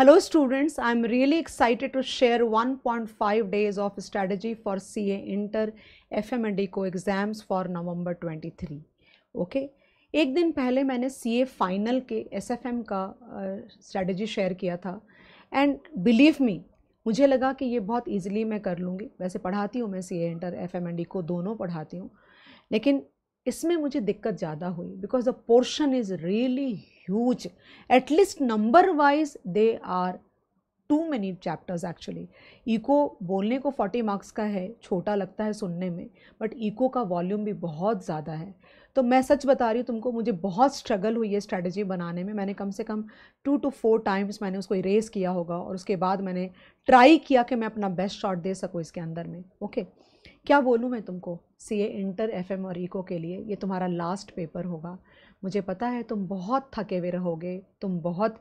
Hello students, I am really excited to share 1.5 days of strategy for CA Inter FM को exams exams for November 23. Okay. एक दिन पहले मैंने C A final के S F M का strategy uh, share किया था and believe me मुझे लगा कि ये बहुत ईजिली मैं कर लूँगी वैसे पढ़ाती हूँ मैं C A inter F M and को दोनों पढ़ाती हूँ लेकिन इसमें मुझे दिक्कत ज़्यादा हुई because the portion is really huge at least number wise they are too many chapters actually eco बोलने को 40 मार्क्स का है छोटा लगता है सुनने में बट ईको का वॉल्यूम भी बहुत ज़्यादा है तो मैं सच बता रही हूँ तुमको मुझे बहुत स्ट्रगल हुई है स्ट्रैटेजी बनाने में मैंने कम से कम टू टू फोर टाइम्स मैंने उसको इरेज किया होगा और उसके बाद मैंने ट्राई किया कि मैं अपना बेस्ट शॉट दे सकूँ इसके अंदर में ओके क्या बोलूँ मैं तुमको सी ए इंटर एफ और ईको के लिए ये तुम्हारा लास्ट पेपर होगा मुझे पता है तुम बहुत थके हुए रहोगे तुम बहुत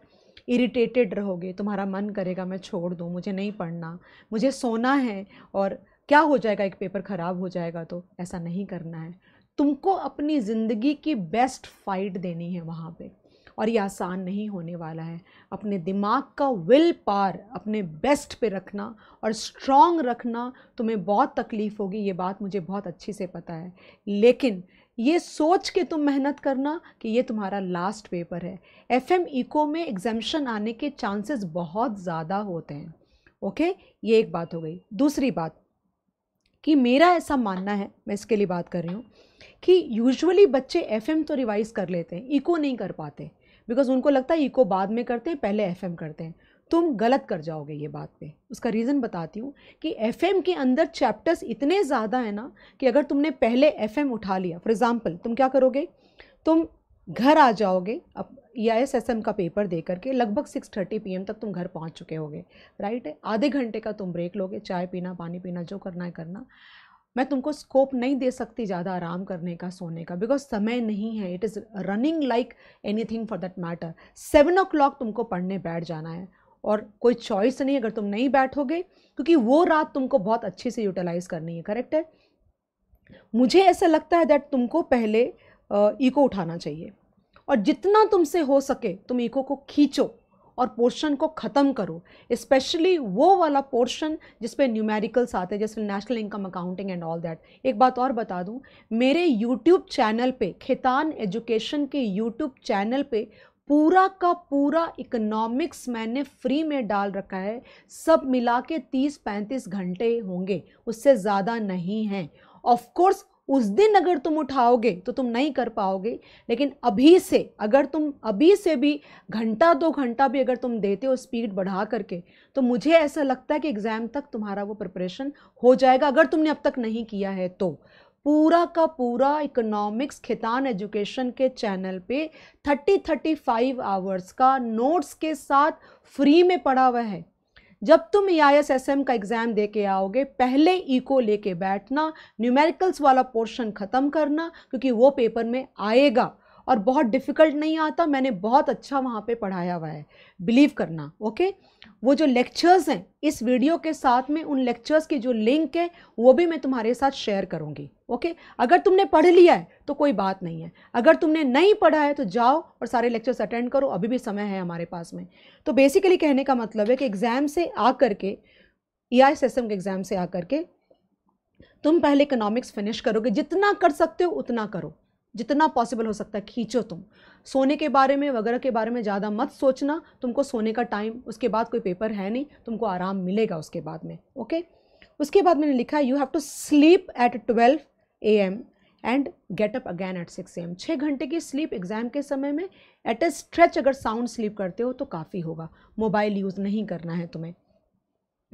इरिटेटेड रहोगे तुम्हारा मन करेगा मैं छोड़ दूँ मुझे नहीं पढ़ना मुझे सोना है और क्या हो जाएगा एक पेपर ख़राब हो जाएगा तो ऐसा नहीं करना है तुमको अपनी ज़िंदगी की बेस्ट फाइट देनी है वहाँ पे और ये आसान नहीं होने वाला है अपने दिमाग का विल पार अपने बेस्ट पे रखना और स्ट्रॉन्ग रखना तुम्हें बहुत तकलीफ़ होगी ये बात मुझे बहुत अच्छी से पता है लेकिन ये सोच के तुम मेहनत करना कि ये तुम्हारा लास्ट पेपर है एफ एम इको में एग्जामेशन आने के चांसेस बहुत ज़्यादा होते हैं ओके ये एक बात हो गई दूसरी बात कि मेरा ऐसा मानना है मैं इसके लिए बात कर रही हूँ कि यूजुअली बच्चे एफ तो रिवाइज़ कर लेते हैं इको नहीं कर पाते बिकॉज उनको लगता है इको बाद में करते हैं पहले एफ करते हैं तुम गलत कर जाओगे ये बात पे उसका रीज़न बताती हूँ कि एफ के अंदर चैप्टर्स इतने ज़्यादा हैं ना कि अगर तुमने पहले एफ उठा लिया फॉर एग्ज़ाम्पल तुम क्या करोगे तुम घर आ जाओगे अब या एस एस एम का पेपर दे करके लगभग सिक्स थर्टी पी एम तक तुम घर पहुंच चुके होगे राइट है आधे घंटे का तुम ब्रेक लोगे चाय पीना पानी पीना जो करना है करना मैं तुमको स्कोप नहीं दे सकती ज़्यादा आराम करने का सोने का बिकॉज समय नहीं है it is running like anything for that matter seven o'clock तुमको पढ़ने बैठ जाना है और कोई चॉइस नहीं अगर तुम नहीं बैठोगे क्योंकि वो रात तुमको बहुत अच्छे से यूटिलाइज़ करनी है करेक्ट है मुझे ऐसा लगता है दैट तुमको पहले ईको उठाना चाहिए और जितना तुमसे हो सके तुम ईको को खींचो और पोर्शन को ख़त्म करो स्पेशली वो वाला पोर्शन जिसपे न्यूमेरिकल्स आते हैं जैसे national income accounting and all that एक बात और बता दूं मेरे यूट्यूब चैनल पे खेतान एजुकेशन के यूट्यूब चैनल पे पूरा का पूरा इकोनॉमिक्स मैंने फ्री में डाल रखा है सब मिला के तीस पैंतीस घंटे होंगे उससे ज़्यादा नहीं हैं ऑफकोर्स उस दिन अगर तुम उठाओगे तो तुम नहीं कर पाओगे लेकिन अभी से अगर तुम अभी से भी घंटा दो घंटा भी अगर तुम देते हो स्पीड बढ़ा करके तो मुझे ऐसा लगता है कि एग्ज़ाम तक तुम्हारा वो प्रिपरेशन हो जाएगा अगर तुमने अब तक नहीं किया है तो पूरा का पूरा इकोनॉमिक्स खितान एजुकेशन के चैनल पे 30-35 आवर्स का नोट्स के साथ फ्री में पढ़ा हुआ है जब तुम ई e आई का एग्ज़ाम दे के आओगे पहले ईको लेके बैठना न्यूमेरिकल्स वाला पोर्शन ख़त्म करना क्योंकि वो पेपर में आएगा और बहुत डिफ़िकल्ट नहीं आता मैंने बहुत अच्छा वहाँ पे पढ़ाया हुआ है बिलीव करना ओके वो जो लेक्चर्स हैं इस वीडियो के साथ में उन लेक्चर्स की जो लिंक है वो भी मैं तुम्हारे साथ शेयर करूँगी ओके अगर तुमने पढ़ लिया है तो कोई बात नहीं है अगर तुमने नहीं पढ़ा है तो जाओ और सारे लेक्चर्स अटेंड करो अभी भी समय है हमारे पास में तो बेसिकली कहने का मतलब है कि एग्ज़ाम से आ करके ई आई के एग्ज़ाम e से आ करके तुम पहले इकोनॉमिक्स फिनिश करोगे जितना कर सकते हो उतना करो जितना पॉसिबल हो सकता है खींचो तुम सोने के बारे में वगैरह के बारे में ज़्यादा मत सोचना तुमको सोने का टाइम उसके बाद कोई पेपर है नहीं तुमको आराम मिलेगा उसके बाद में ओके उसके बाद मैंने लिखा you have to sleep at twelve A M and get up again at six A M छः घंटे की स्लीप एग्ज़ाम के समय में एट ए स्ट्रेच अगर साउंड स्लीप करते हो तो काफ़ी होगा मोबाइल यूज़ नहीं करना है तुम्हें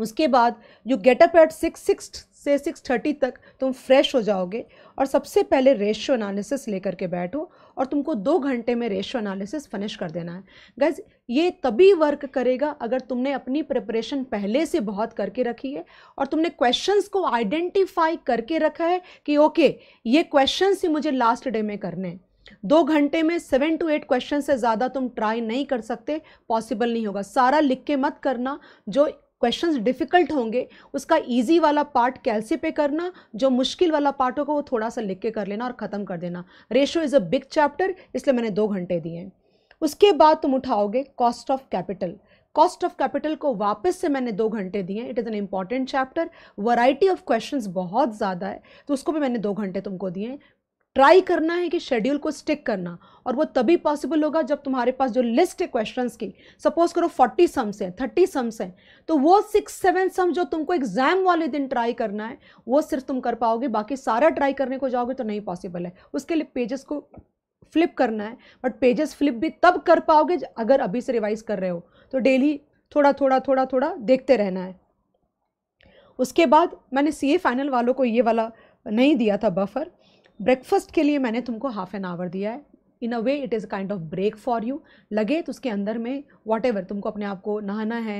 उसके बाद you get up at six six से सिक्स थर्टी तक तुम फ्रेश हो जाओगे और सबसे पहले रेशियो एनालिसिस लेकर के बैठो और तुमको दो घंटे में रेशियो एनालिसिस फिनिश कर देना है गैज ये तभी वर्क करेगा अगर तुमने अपनी प्रिपरेशन पहले से बहुत करके रखी है और तुमने क्वेश्चंस को आइडेंटिफाई करके रखा है कि ओके ये क्वेश्चंस ही मुझे लास्ट डे में करने हैं दो घंटे में सेवन टू एट क्वेश्चन से ज़्यादा तुम ट्राई नहीं कर सकते पॉसिबल नहीं होगा सारा लिख के मत करना जो क्वेश्चन डिफ़िकल्ट होंगे उसका ईजी वाला पार्ट कैलसी पे करना जो मुश्किल वाला पार्ट होगा वो थोड़ा सा लिख के कर लेना और ख़त्म कर देना ratio is a big chapter इसलिए मैंने दो घंटे दिए हैं उसके बाद तुम उठाओगे cost of capital cost of capital को वापस से मैंने दो घंटे दिए it is an important chapter variety of questions बहुत ज़्यादा है तो उसको भी मैंने दो घंटे तुमको दिए ट्राई करना है कि शेड्यूल को स्टिक करना और वो तभी पॉसिबल होगा जब तुम्हारे पास जो लिस्ट है क्वेश्चंस की सपोज करो 40 सम्स हैं 30 सम्स हैं तो वो सिक्स सेवन सम जो तुमको एग्जाम वाले दिन ट्राई करना है वो सिर्फ तुम कर पाओगे बाकी सारा ट्राई करने को जाओगे तो नहीं पॉसिबल है उसके लिए पेजेस को फ्लिप करना है बट पेजेस फ्लिप भी तब कर पाओगे अगर अभी से रिवाइज कर रहे हो तो डेली थोड़ा थोड़ा थोड़ा थोड़ा देखते रहना है उसके बाद मैंने सी फाइनल वालों को ये वाला नहीं दिया था बफर ब्रेकफास्ट के लिए मैंने तुमको हाफ एन आवर दिया है in a way it is a kind of break for you लगे तो उसके अंदर में वॉट एवर तुमको अपने आप को नहाना है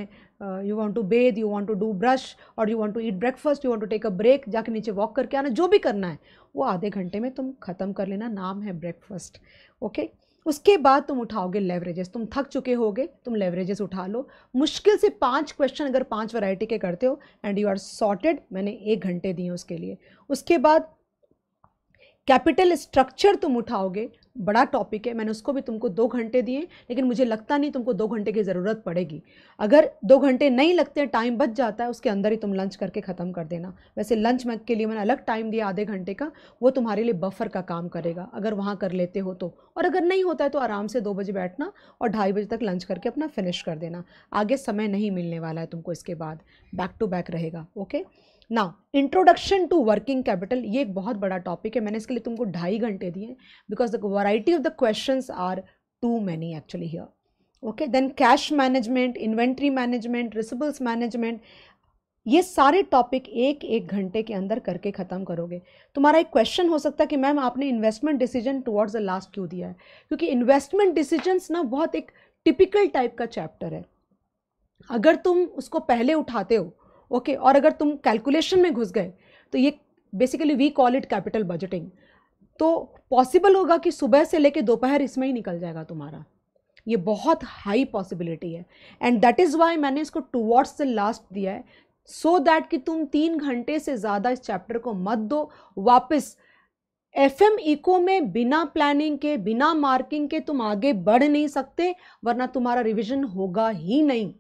you want to bathe you want to do brush और you want to eat breakfast you want to take a break जाके नीचे वॉक करके आना जो भी करना है वो आधे घंटे में तुम ख़त्म कर लेना नाम है ब्रेकफास्ट ओके okay? उसके बाद तुम उठाओगे लेवरेजेस तुम थक चुके होगे तुम लेवरेजेस उठा लो मुश्किल से पाँच क्वेश्चन अगर पाँच वैरायटी के करते हो एंड यू आर सॉर्टेड मैंने एक घंटे दिए उसके लिए उसके बाद कैपिटल स्ट्रक्चर तुम उठाओगे बड़ा टॉपिक है मैंने उसको भी तुमको दो घंटे दिए लेकिन मुझे लगता नहीं तुमको दो घंटे की ज़रूरत पड़ेगी अगर दो घंटे नहीं लगते हैं टाइम बच जाता है उसके अंदर ही तुम लंच करके ख़त्म कर देना वैसे लंच में के लिए मैंने अलग टाइम दिया आधे घंटे का वो तुम्हारे लिए बफर का काम करेगा अगर वहाँ कर लेते हो तो और अगर नहीं होता है तो आराम से दो बजे बैठना और ढाई बजे तक लंच करके अपना फिनिश कर देना आगे समय नहीं मिलने वाला है तुमको इसके बाद बैक टू बैक रहेगा okay now introduction to working capital ये एक बहुत बड़ा टॉपिक है मैंने इसके लिए तुमको ढाई घंटे दिए because the variety of the question are too many actually here okay then cash management inventory management receivables management ये सारे टॉपिक एक एक घंटे के अंदर करके ख़त्म करोगे तुम्हारा एक क्वेश्चन हो सकता है कि मैम आपने investment decision towards the last क्यों दिया है क्योंकि इन्वेस्टमेंट डिसीजंस ना बहुत एक टिपिकल टाइप का चैप्टर है अगर तुम उसको पहले उठाते हो ओके और अगर तुम कैलकुलेशन में घुस गए तो ये basically we call it capital budgeting तो पॉसिबल होगा कि सुबह से लेके दोपहर इसमें ही निकल जाएगा तुम्हारा ये बहुत हाई पॉसिबिलिटी है एंड दैट इज़ वाई मैंने इसको टूवर्ड्स से लास्ट दिया है सो so दैट कि तुम तीन घंटे से ज़्यादा इस चैप्टर को मत दो वापस एफ एम इको में बिना प्लानिंग के बिना मार्किंग के तुम आगे बढ़ नहीं सकते वरना तुम्हारा रिविजन होगा ही नहीं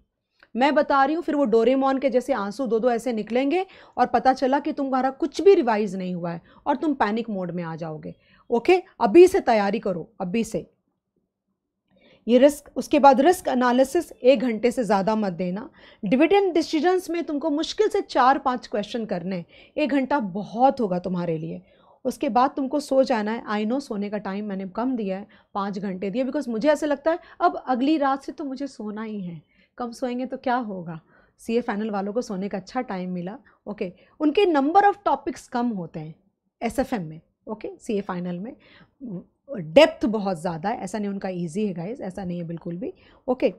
मैं बता रही हूँ फिर वो डोरेमोन के जैसे आंसू दो दो ऐसे निकलेंगे और पता चला कि तुम्हारा कुछ भी रिवाइज़ नहीं हुआ है और तुम पैनिक मोड में आ जाओगे ओके अभी से तैयारी करो अभी से ये रिस्क उसके बाद रिस्क एनालिसिस एक घंटे से ज़्यादा मत देना डिविडेंड डिसीजंस में तुमको मुश्किल से चार पांच क्वेश्चन करने एक घंटा बहुत होगा तुम्हारे लिए उसके बाद तुमको सो जाना है आई नो सोने का टाइम मैंने कम दिया है पाँच घंटे दिए बिकॉज मुझे ऐसा लगता है अब अगली रात से तो मुझे सोना ही है कम सोएंगे तो क्या होगा सी ए फाइनल वालों को सोने का अच्छा टाइम मिला ओके उनके नंबर ऑफ़ टॉपिक्स कम होते हैं एस एफ एम में ओके सी ए फाइनल में डेप्थ बहुत ज़्यादा है ऐसा नहीं उनका इजी है गाइज ऐसा नहीं है बिल्कुल भी ओके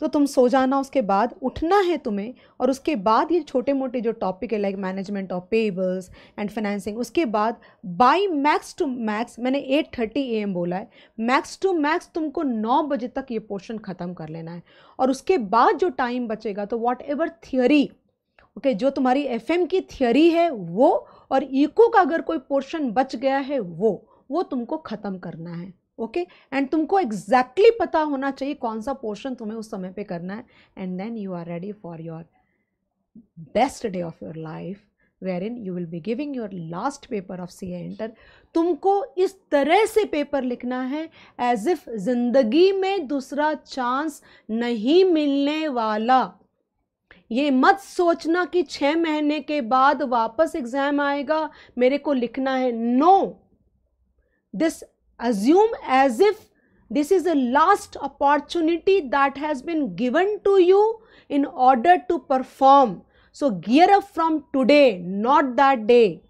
तो तुम सो जाना उसके बाद उठना है तुम्हें और उसके बाद ये छोटे मोटे जो टॉपिक है like management of payables and financing उसके बाद बाई मैक्स टू मैक्स मैंने एट थर्टी ए एम बोला है मैक्स टू मैक्स तुमको नौ बजे तक ये पोर्शन ख़त्म कर लेना है और उसके बाद जो टाइम बचेगा तो वॉट एवर थियोरी ओके जो तुम्हारी एफ की थियोरी है वो और इको का अगर कोई पोर्शन बच गया है वो वो तुमको ख़त्म करना है ओके एंड तुमको एग्जैक्टली exactly पता होना चाहिए कौन सा पोर्शन तुम्हें उस समय पे करना है and then you are ready for your best day of your life where in you will be giving your last paper of C inter तुमको इस तरह से पेपर लिखना है एज इफ जिंदगी में दूसरा चांस नहीं मिलने वाला ये मत सोचना कि छः महीने के बाद वापस एग्ज़ाम आएगा मेरे को लिखना है no no! this assume as if this is the last opportunity that has been given to you in order to perform. So gear up from today, not that day.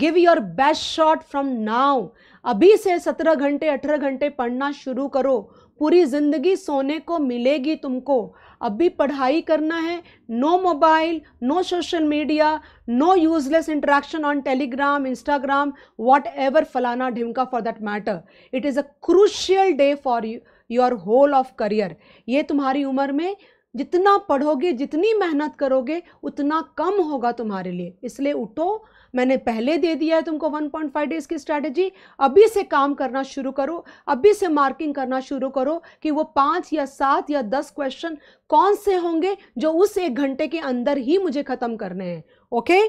give your best shot from now अभी से सत्रह घंटे अठारह घंटे पढ़ना शुरू करो पूरी ज़िंदगी सोने को मिलेगी तुमको अब भी पढ़ाई करना है no mobile no social media no useless interaction on Telegram Instagram whatever फलाना ढिमका for that matter it is a crucial day for your whole of career ये तुम्हारी उम्र में जितना पढ़ोगे जितनी मेहनत करोगे उतना कम होगा तुम्हारे लिए इसलिए उठो मैंने पहले दे दिया है तुमको 1.5 डेज की स्ट्रैटेजी अभी से काम करना शुरू करो अभी से मार्किंग करना शुरू करो कि वो पाँच या सात या दस क्वेश्चन कौन से होंगे जो उस एक घंटे के अंदर ही मुझे ख़त्म करने हैं ओके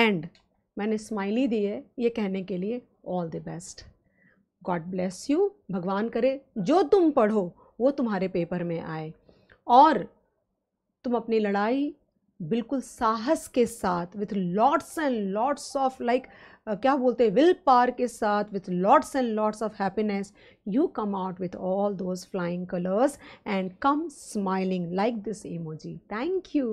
एंड मैंने स्माइली दी है ये कहने के लिए all the best God bless you भगवान करे जो तुम पढ़ो वो तुम्हारे पेपर में आए और तुम अपनी लड़ाई बिल्कुल साहस के साथ with lots and lots of like क्या बोलते हैं विल पार के साथ with lots and lots of happiness you come out with all those flying colours and come smiling like this emoji thank you